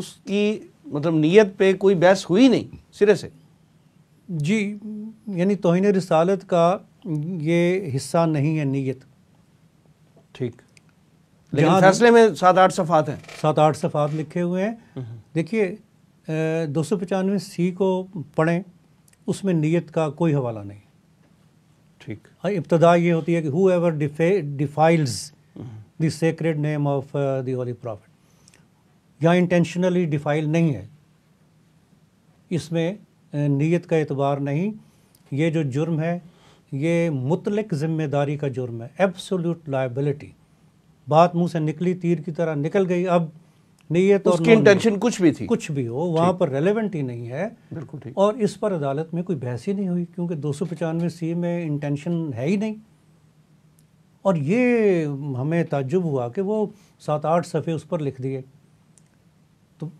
उसकी मतलब नीयत पे कोई बहस हुई नहीं सिरे से जी यानी तोहन रसालत का ये हिस्सा नहीं है नीयत ठीक लेकिन फैसले में सात आठ सफ़ात हैं सात आठ सफ़ात लिखे हुए हैं हम्म, हम्म। देखिए दो सौ पचानवे सी को पढ़ें उसमें नीयत का कोई हवाला नहीं ठीक हाँ, इब्तदा ये होती है कि whoever defiles the sacred name of the holy prophet यहाँ इंटेंशनली डिफाइल नहीं है इसमें नीयत का एतबार नहीं ये जो जुर्म है ये मुतलक ज़िम्मेदारी का जुर्म है एब्सोल्यूट लाइबिलिटी बात मुंह से निकली तीर की तरह निकल गई अब नीयत उसकी इंटेंशन कुछ भी थी कुछ भी हो वहाँ पर रेलेवेंट ही नहीं है बिल्कुल ठीक और इस पर अदालत में कोई बहस ही नहीं हुई क्योंकि दो सौ पचानवे सी में इंटेंशन है ही नहीं और ये हमें ताजुब हुआ कि वो सात आठ सफ़े उस पर लिख दिए तो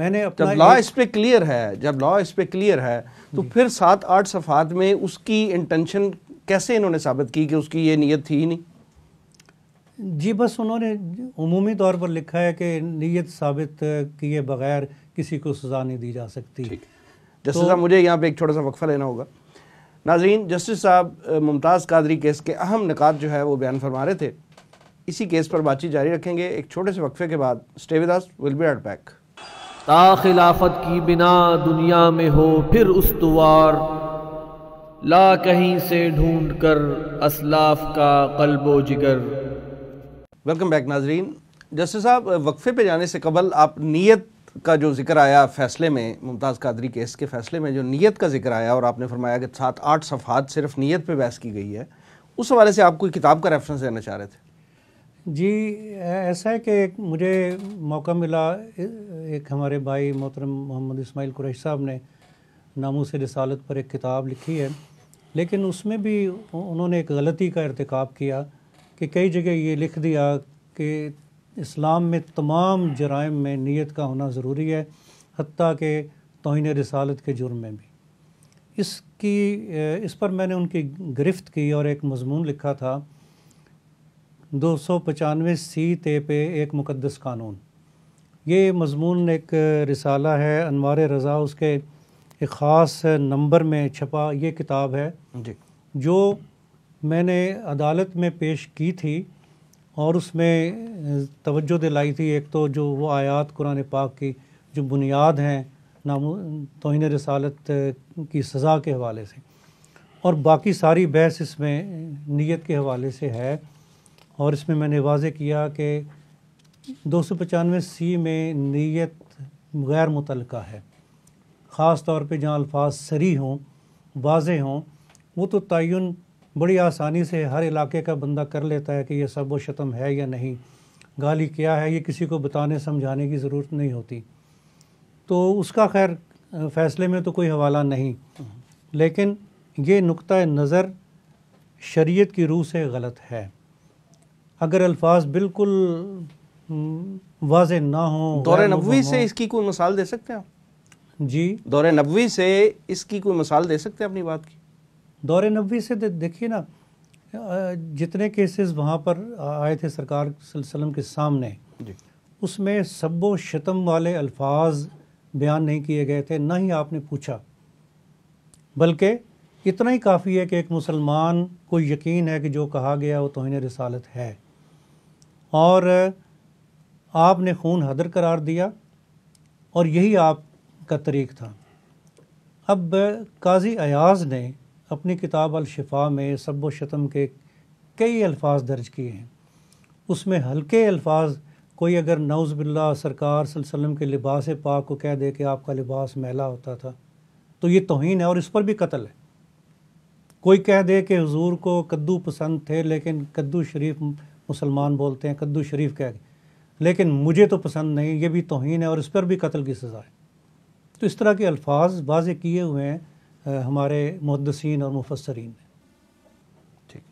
मैंने जब लॉ इस पर क्लियर है जब लॉ इस पर क्लियर है तो फिर सात आठ सफ़ात में उसकी इंटेंशन कैसे इन्होंने साबित की कि उसकी ये नीयत थी ही नहीं जी बस उन्होंने उमूमी तौर पर लिखा है कि नीयत साबित किए बगैर किसी को सज़ा नहीं दी जा सकती जैसे तो, मुझे यहाँ पे एक छोटा सा वक्फा लेना होगा नाजरीन जस्टिस साहब मुमताज़ कादरी केस के अहम निकात जो है वो बयान फरमा रहे थे इसी केस पर बातचीत जारी रखेंगे एक छोटे से वक्फे के बाद स्टेविदास विल बी एड बैक ता खिलाफत की बिना दुनिया में हो फिर उस्तवार ला कहीं से ढूंढ कर असलाफ का कल्बो जिगर वेलकम बैक नाजरीन जस्टिस साहब वक्फे पे जाने से कबल आप नीयत का जो जिक्र आया फैसले में मुमताज़ कादरी केस के फैसले में जो नीयत का जिक्र आया और आपने फरमाया कि सात आठ सफ़ात सिर्फ नीयत पे बहस की गई है उस हवाले से आप कोई किताब का रेफरेंस देना चाह रहे थे जी ऐसा है कि मुझे मौका मिला एक हमारे भाई मोहतरम मोहम्मद इसमाइल कुरैश साहब ने नामों से रसालत पर एक किताब लिखी है लेकिन उसमें भी उन्होंने एक गलती का इरतकब किया कि कई जगह ये लिख दिया कि इस्लाम में तमाम जराइम में नीयत का होना ज़रूरी है हती के तोहन रसालत के जुर्म में भी इसकी इस पर मैंने उनकी गिरफ्त की और एक मजमून लिखा था दो सौ पचानवे सी ते पे एक मुकदस कानून ये मजमून एक रिसाला है अनवार रज़ा उसके एक ख़ास नंबर में छपा ये किताब है जी जो मैंने अदालत में पेश की थी और उसमें तवज्जो दिलाई थी एक तो जो वो आयात कुरान पाक की जो बुनियाद हैं नाम तोहन रसालत की सज़ा के हवाले से और बाकी सारी बहस इसमें नीयत के हवाले से है और इसमें मैंने वाजे किया कि दो सौ पचानवे सी में नीयत गैर मुतल है ख़ास तौर पर जहाँ अल्फाज सरी हों वाज हों वो तो तयन बड़ी आसानी से हर इलाके का बंदा कर लेता है कि यह सब शतम है या नहीं गाली क्या है ये किसी को बताने समझाने की ज़रूरत नहीं होती तो उसका खैर फ़ैसले में तो कोई हवाला नहीं लेकिन ये नुक़ नज़र शरीयत की रूह से गलत है अगर अल्फाज बिल्कुल वाज ना हो दौरे नबी से इसकी कोई मिसाल दे सकते हैं आप जी दौरे नबी से इसकी कोई मिसाल दे सकते हैं अपनी बात की दौरे नबी से देखिए ना जितने केसेस वहाँ पर आए थे सरकार वसल्लम के सामने उसमें सब्बो शतम वाले अल्फाज बयान नहीं किए गए थे ना ही आपने पूछा बल्कि इतना ही काफ़ी है कि एक मुसलमान को यकीन है कि जो कहा गया वो तोहन रसालत है और आपने खून हदर करार दिया और यही आपका तरीक था अब काजी अयाज ने अपनी किताब अलशफ़ा में सब शतम के कई अल्फाज दर्ज किए हैं उसमें हल्के अल्फाज कोई अगर नौज़ बिल्ला सरकार सल्लम के लिबास पाक को कह दे कि आपका लिबास मैला होता था तो ये तोहन है और इस पर भी कत्ल है कोई कह दे कि हजूर को कद्दू पसंद थे लेकिन कद्दू शरीफ मुसलमान बोलते हैं कद्दू शरीफ कह लेकिन मुझे तो पसंद नहीं ये भी तोहन है और इस पर भी कत्ल की सज़ा है तो इस तरह के अल्फाज वाज किए हुए हैं हमारे मुहदसिन और मुफसरीन ने ठीक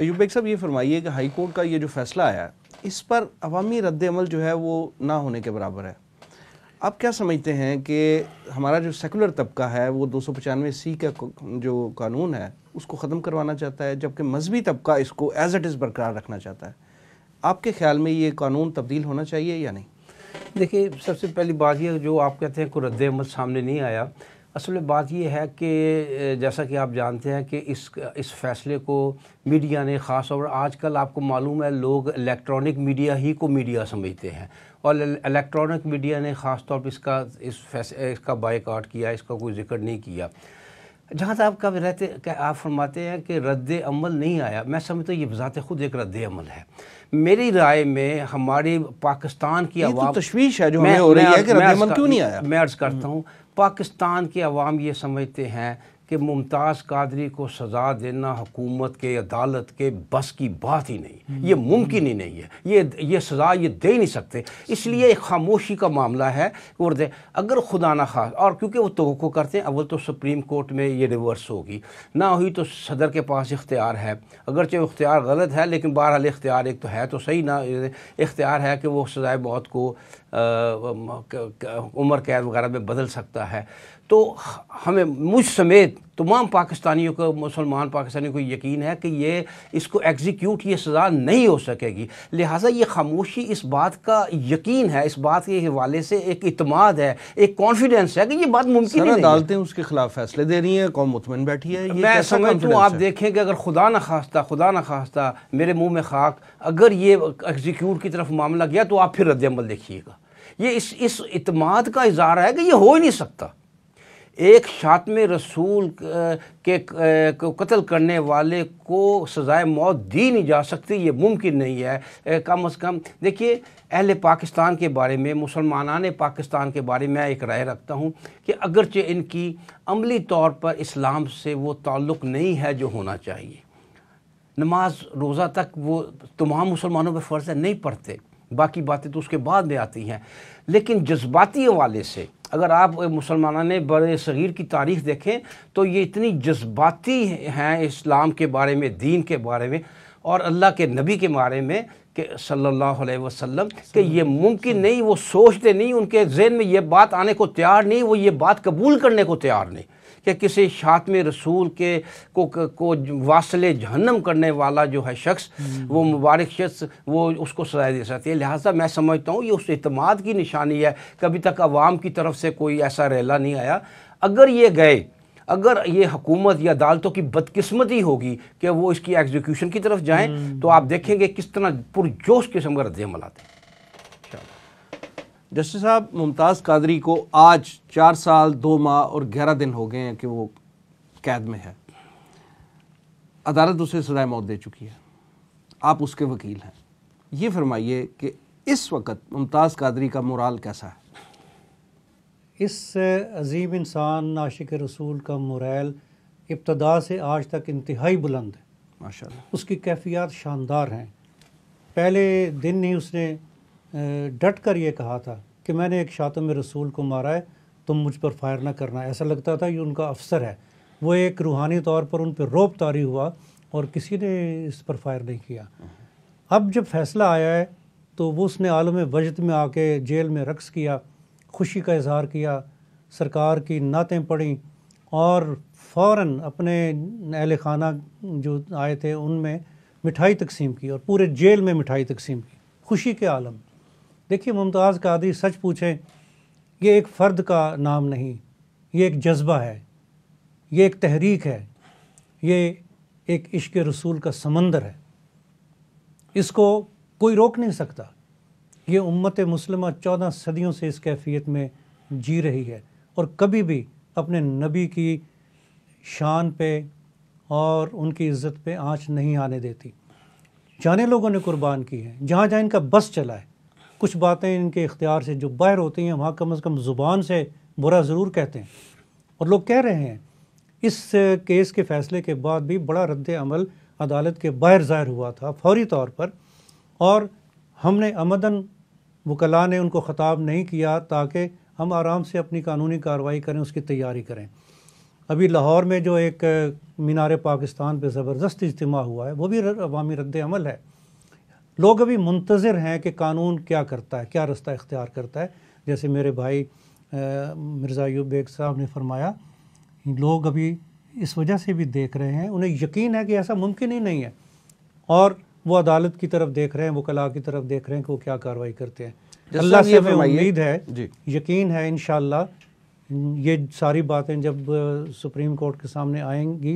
अयूब बेग साहब ये फरमाइए कि हाई कोर्ट का ये जो फैसला आया है इस पर अवामी रद्दमल जो है वो ना होने के बराबर है आप क्या समझते हैं कि हमारा जो सेकुलर तबका है वो दो सौ पचानवे सी का जो कानून है उसको ख़त्म करवाना चाहता है जबकि मजहबी तबका इसको एज़ इट इज़ बरकरार रखना चाहता है आपके ख्याल में ये कानून तब्दील होना चाहिए या नहीं देखिए सबसे पहली बात यह जो आप कहते हैं को रद्द सामने नहीं आया असल में बात यह है कि जैसा कि आप जानते हैं कि इस इस फैसले को मीडिया ने ख़ास और आजकल आपको मालूम है लोग इलेक्ट्रॉनिक मीडिया ही को मीडिया समझते हैं और इलेक्ट्रॉनिक मीडिया ने ख़ास तौर पर इसका इस फैसले इसका बाइकआउट किया इसका कोई जिक्र नहीं किया जहाँ तक आपका रहते आप फरमाते हैं कि रद्द अमल नहीं आया मैं समझता हूँ ये बजात खुद एक रद्द अमल है मेरी राय में हमारे पाकिस्तान की तो आवाम तो तशवीश है जो मैं, हो रही है कि रद्द अमल क्यों नहीं आया मैं अर्ज़ करता हम्म। हूँ पाकिस्तान के अवाम ये समझते हैं कि मुमताज़ कादरी को सज़ा देना हुकूमत के अदालत के बस की बात ही नहीं हम्म। ये मुमकिन ही नहीं है ये ये सज़ा ये दे नहीं सकते इसलिए एक खामोशी का मामला है और दे अगर खुदा ना खास और क्योंकि वो तो करते हैं अवल तो सुप्रीम कोर्ट में ये रिवर्स होगी ना हुई तो सदर के पास इख्तियार है अगरचे इख्तियार गलत है लेकिन बहरहाल इख्तियार एक तो है तो सही ना इख्तियार है कि वो सज़ाए मौत को उम्र कैद वगैरह में बदल सकता है तो हमें मुझ समेत तमाम पाकिस्तानियों को मुसलमान पाकिस्तानियों को यकीन है कि ये इसको एग्जीक्यूट ये सज़ा नहीं हो सकेगी लिहाजा ये खामोशी इस बात का यकीन है इस बात के हवाले से एक इतमाद है एक कॉन्फिडेंस है कि ये बात मुमकिन है अदालतें उसके खिलाफ फैसले दे रही हैं कौन मुतमिन बैठी है ये मैं समझता हूँ आप देखें कि अगर खुदा न खास्ता खुदा न खास्ता मेरे मुँह में खाक अगर ये एग्जीक्यूट की तरफ मामला गया तो आप फिर रद्दमल देखिएगा ये इस इस इतमाद का इजहार है कि ये हो ही नहीं सकता एक शात में रसूल के कत्ल करने वाले को सज़ाए मौत दी नहीं जा सकती ये मुमकिन नहीं है कम अज़ कम देखिए अहले पाकिस्तान के बारे में मुसलमान पाकिस्तान के बारे में एक राय रखता हूँ कि अगरचे इनकी अमली तौर पर इस्लाम से वो ताल्लुक़ नहीं है जो होना चाहिए नमाज रोज़ा तक वो तमाम मुसलमानों पर फ़र्ज़ है नहीं पढ़ते बाकी बातें तो उसके बाद में आती हैं लेकिन जज्बाती हवाले से अगर आप मुसलमाना ने बर शरीर की तारीख़ देखें तो ये इतनी जज्बाती हैं इस्लाम के बारे में दीन के बारे में और अल्लाह के नबी के बारे में कि सल्लल्लाहु अलैहि वसल्लम कि ये मुमकिन नहीं वो सोचते नहीं उनके जहन में ये बात आने को तैयार नहीं वो ये बात कबूल करने को तैयार नहीं कि किसी शात में रसूल के को को वासिल जहन्नम करने वाला जो है शख्स हम्म। वो मुबारक शख्स वो उसको सजाए दे सकती है लिहाजा मैं समझता हूँ ये उस अतमाद की निशानी है कभी तक अवाम की तरफ से कोई ऐसा रैला नहीं आया अगर ये गए अगर ये हकूमत या अदालतों की बदकिस्मती होगी कि वो इसकी एग्जीक्यूशन की तरफ जाएं तो आप देखेंगे किस तरह पुरजोश किस्म का अमल आते हैं जस्टिस साहब मुमताज़ कादरी को आज चार साल दो माह और ग्यारह दिन हो गए हैं कि वो कैद में है अदालत उसे सजाए मौत दे चुकी है आप उसके वकील हैं ये फरमाइए कि इस वक्त मुमताज़ कादरी का मुराल कैसा है इस अजीम इंसान आशिक रसूल का मुरैल इब्तदा से आज तक इंतहाई बुलंद है माशा उसकी कैफियत शानदार हैं पहले दिन ही उसने डट कर ये कहा था कि मैंने एक शातम रसूल को मारा है तुम मुझ पर फायर ना करना ऐसा लगता था ये उनका अफसर है वो एक रूहानी तौर पर उन पर रोप तारी हुआ और किसी ने इस पर फायर नहीं किया अब जब फैसला आया है तो वो उसने आलम वजद में आके जेल में रक्स किया खुशी का इजहार किया सरकार की नातें पढ़ी और फ़ौर अपने अहल खाना जो आए थे उनमें मिठाई तकसीम की और पूरे जेल में मिठाई तकसीम की खुशी के आलम देखिए मुमताज़ कादरी सच पूछें ये एक फ़र्द का नाम नहीं ये एक जज्बा है ये एक तहरीक है ये एक इश्क रसूल का समंदर है इसको कोई रोक नहीं सकता ये उम्मत मुसलमा चौदह सदियों से इस कैफियत में जी रही है और कभी भी अपने नबी की शान पे और उनकी इज़्ज़त पे आँच नहीं आने देती जाने लोगों ने कुर्बान की है जहाँ जहाँ इनका बस चला है कुछ बातें इनके इख्तियार से जो बाहर होती हैं वहाँ कम अज़ कम ज़ुबान से बुरा ज़रूर कहते हैं और लोग कह रहे हैं इस केस के फ़ैसले के बाद भी बड़ा रद्द अमल अदालत के बाहर ज़ाहिर हुआ था फौरी तौर पर और हमने अमदन वकला ने उनको ख़ताब नहीं किया ताकि हम आराम से अपनी कानूनी कार्रवाई करें उसकी तैयारी करें अभी लाहौर में जो एक मीनार पाकिस्तान पर ज़बरदस्त इज्तम हुआ है वो भी अवामी रद्द अमल है लोग अभी मुंतज़र हैं कि कानून क्या करता है क्या रास्ता इख्तियार करता है जैसे मेरे भाई मिर्ज़ा यू बेग साहब ने फरमाया लोग अभी इस वजह से भी देख रहे हैं उन्हें यकीन है कि ऐसा मुमकिन ही नहीं है और वो अदालत की तरफ देख रहे हैं वकला की तरफ देख रहे हैं कि वो क्या कार्रवाई करते हैं अल्लाह से हमें उम्मीद है यकीन है इन ये सारी बातें जब सुप्रीम कोर्ट के सामने आएंगी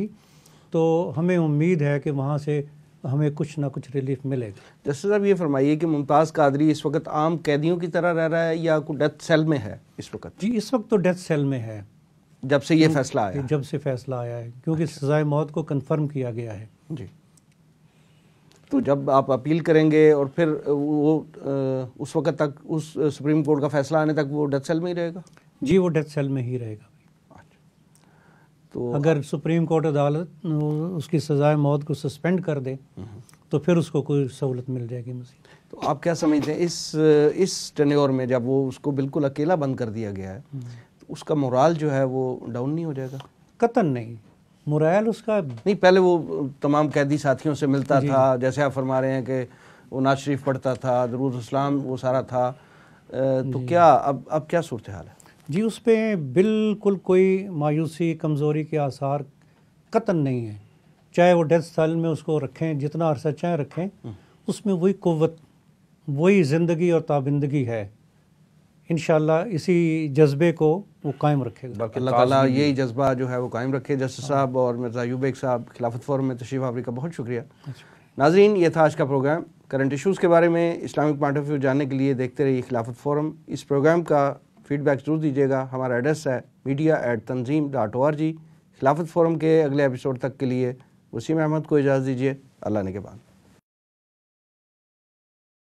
तो हमें उम्मीद है कि वहाँ से हमें कुछ ना कुछ रिलीफ मिलेगा जस्टिस साहब ये फरमाइए कि मुमताज़ कादरी इस वक्त आम कैदियों की तरह रह रहा है या कोई डेथ सेल में है इस वक्त जी इस वक्त तो डेथ सेल में है जब से ये फैसला आया जब से फैसला आया है क्योंकि अच्छा। सजाए मौत को कन्फर्म किया गया है जी तो जब आप अपील करेंगे और फिर वो उस वक्त तक उस सुप्रीम कोर्ट का फैसला आने तक वो डेथ सेल में ही रहेगा जी वो डेथ सेल में ही रहेगा तो अगर सुप्रीम कोर्ट अदालत उसकी सजाए मौत को सस्पेंड कर दे हम्म। तो फिर उसको कोई सहूलत मिल जाएगी मजीद तो आप क्या समझते हैं इस इस टनोर में जब वो उसको बिल्कुल अकेला बंद कर दिया गया है हम्म। तो उसका मोराल जो है वो डाउन नहीं हो जाएगा कतन नहीं मुरैल उसका नहीं पहले वो तमाम कैदी साथियों से मिलता था जैसे आप फरमा रहे हैं कि वो नाज शरीफ पढ़ता था दरूद इस्लाम वो सारा था तो क्या अब अब क्या सूरत हाल है जी उस पर बिल्कुल कोई मायूसी कमज़ोरी के आसार कतन नहीं है चाहे वो डेथ साल में उसको रखें जितना अरसा चाहे रखें हम्म। उसमें वही कुत वही ज़िंदगी और ताबिंदगी है इन इसी जज्बे को वो कायम रखेगा बल्कि अल्लाह ताला यही जज्बा जो है वो कायम रखे जस्टिस हाँ। साहब और मिर्ज़ा यूबेक साहब खिलाफत फोरम में तशीफ आवरी का बहुत शुक्रिया अच्छा। नाजरीन ये था आज का प्रोग्राम करंट इशूज़ के बारे में इस्लामिक पॉइंट ऑफ व्यू जानने के लिए देखते रहिए खिलाफत फोरम इस प्रोग्राम का फीडबैक ज़रूर दीजिएगा हमारा एड्रेस है media at Tanzeem dot O R G Khilafat forum के अगले एपिसोड तक के लिए वसीम अहमद को इजाज़त दीजिए अल्लाह ने के बाद